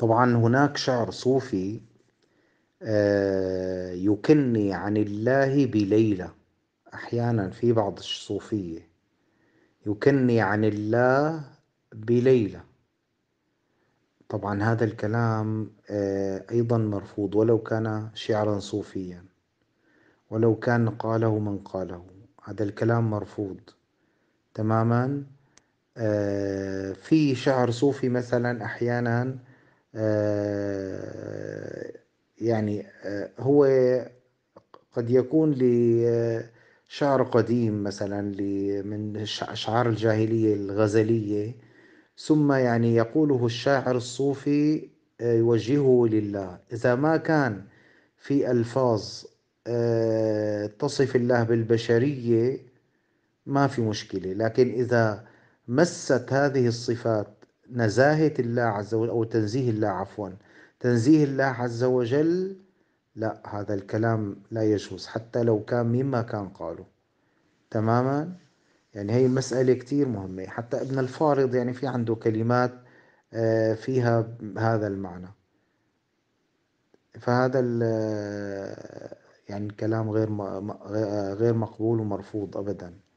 طبعا هناك شعر صوفي آه، يكني عن الله بليلى أحيانا في بعض الصوفية يكني عن الله بليلى طبعا هذا الكلام آه، أيضا مرفوض ولو كان شعرا صوفيا ولو كان قاله من قاله هذا الكلام مرفوض تماما آه، في شعر صوفي مثلا أحيانا آه، يعني آه، هو قد يكون لشعر قديم مثلا من أشعار الجاهلية الغزلية ثم يعني يقوله الشاعر الصوفي آه، يوجهه لله إذا ما كان في ألفاظ تصف الله بالبشرية ما في مشكلة لكن إذا مست هذه الصفات نزاهة الله عز وجل أو تنزيه الله عفوا تنزيه الله عز وجل لا هذا الكلام لا يجوز حتى لو كان مما كان قاله تماما يعني هي مسألة كتير مهمة حتى ابن الفارض يعني في عنده كلمات آه، فيها هذا المعنى فهذا آه، يعني الكلام غير غير مقبول ومرفوض أبداً